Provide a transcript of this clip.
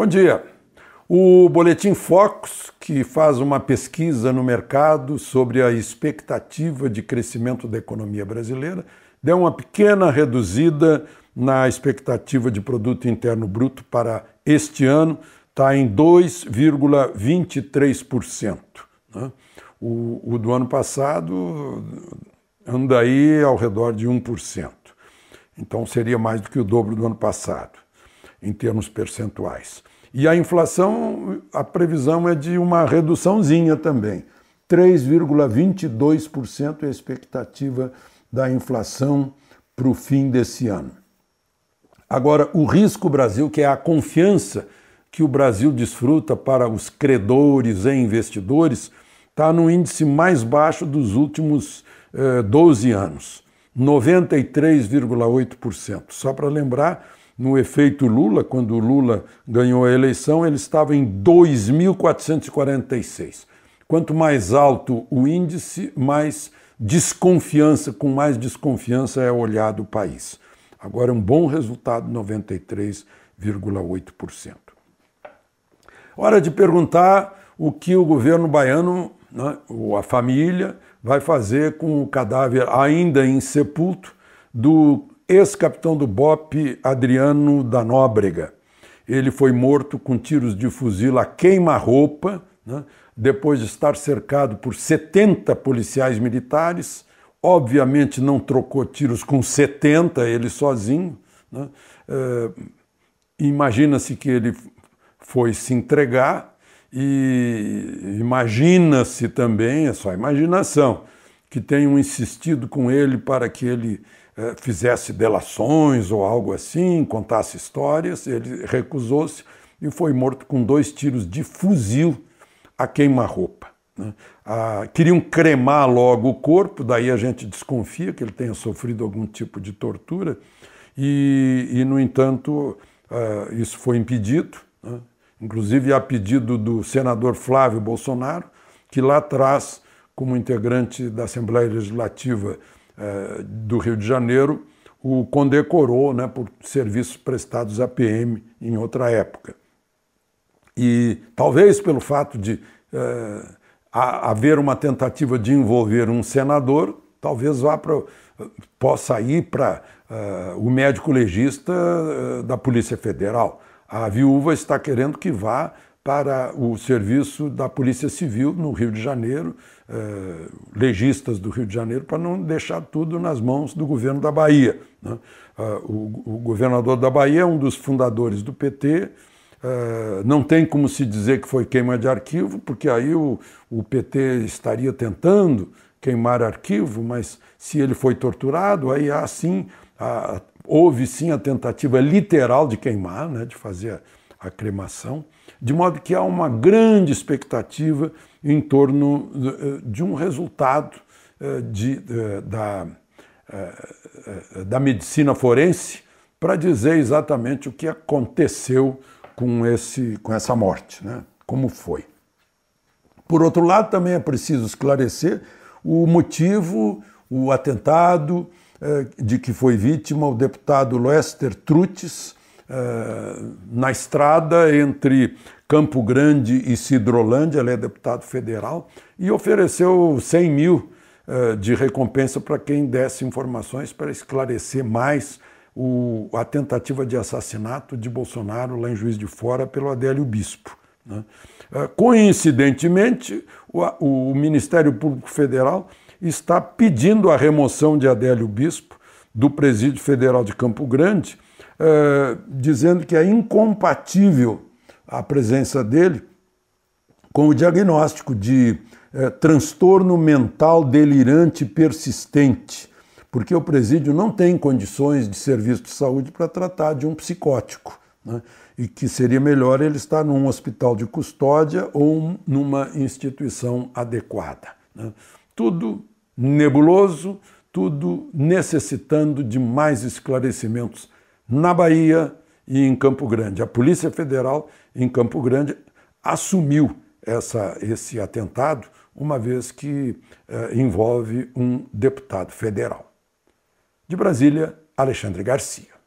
Bom dia. O Boletim Focus, que faz uma pesquisa no mercado sobre a expectativa de crescimento da economia brasileira, deu uma pequena reduzida na expectativa de produto interno bruto para este ano, está em 2,23%. Né? O, o do ano passado anda aí ao redor de 1%. Então seria mais do que o dobro do ano passado em termos percentuais. E a inflação, a previsão é de uma reduçãozinha também. 3,22% é a expectativa da inflação para o fim desse ano. Agora, o risco Brasil, que é a confiança que o Brasil desfruta para os credores e investidores, está no índice mais baixo dos últimos eh, 12 anos, 93,8%. Só para lembrar, no efeito Lula, quando Lula ganhou a eleição, ele estava em 2.446. Quanto mais alto o índice, mais desconfiança, com mais desconfiança é olhado o país. Agora, um bom resultado, 93,8%. Hora de perguntar o que o governo baiano, né, ou a família, vai fazer com o cadáver ainda insepulto do ex-capitão do BOP Adriano da Nóbrega. Ele foi morto com tiros de fuzil a queima-roupa, né, depois de estar cercado por 70 policiais militares. Obviamente não trocou tiros com 70, ele sozinho. Né. É, Imagina-se que ele foi se entregar e imagina-se também, é só imaginação, que tenham insistido com ele para que ele eh, fizesse delações ou algo assim, contasse histórias. Ele recusou-se e foi morto com dois tiros de fuzil a queima-roupa. Ah, queriam cremar logo o corpo, daí a gente desconfia que ele tenha sofrido algum tipo de tortura, e, e no entanto, ah, isso foi impedido, né? inclusive a pedido do senador Flávio Bolsonaro, que lá atrás, como integrante da Assembleia Legislativa eh, do Rio de Janeiro o condecorou né, por serviços prestados à PM em outra época. E talvez pelo fato de eh, haver uma tentativa de envolver um senador, talvez vá para possa ir para uh, eh, o médico legista uh, da Polícia Federal. A viúva está querendo que vá para o serviço da Polícia Civil no Rio de Janeiro, eh, legistas do Rio de Janeiro, para não deixar tudo nas mãos do governo da Bahia. Né? Ah, o, governador da Bahia é um dos fundadores do PT, eh, não tem como se dizer que foi queima de arquivo, porque aí o, o PT estaria tentando queimar arquivo, mas se ele foi torturado, aí há sim, há, houve sim a tentativa literal de queimar, né, de fazer a cremação, de modo que há uma grande expectativa em torno eh, de um resultado eh, de, eh, da, da medicina forense para dizer exatamente o que aconteceu com, esse, com essa morte, né? como foi. Por outro lado, também é preciso esclarecer o motivo, o atentado de que foi vítima o deputado Lester Trutes, na estrada entre Campo Grande e Cidrolândia, ele é deputado federal, e ofereceu 100 mil eh, de recompensa para quem desse informações para esclarecer mais o, a tentativa de assassinato de Bolsonaro lá em Juiz de Fora pelo Adélio Bispo. Né? Eh, coincidentemente, o, o Ministério Público Federal está pedindo a remoção de Adélio Bispo do Presídio Federal de Campo Grande eh, dizendo que é incompatível a presença dele com o diagnóstico de é, transtorno mental delirante persistente, porque o presídio não tem condições de serviço de saúde para tratar de um psicótico. Né? E que seria melhor ele estar num hospital de custódia ou numa instituição adequada. Né? Tudo nebuloso, tudo necessitando de mais esclarecimentos na Bahia e em Campo Grande. A Polícia Federal em Campo Grande assumiu essa, esse atentado, uma vez que eh, envolve um deputado federal. De Brasília, Alexandre Garcia.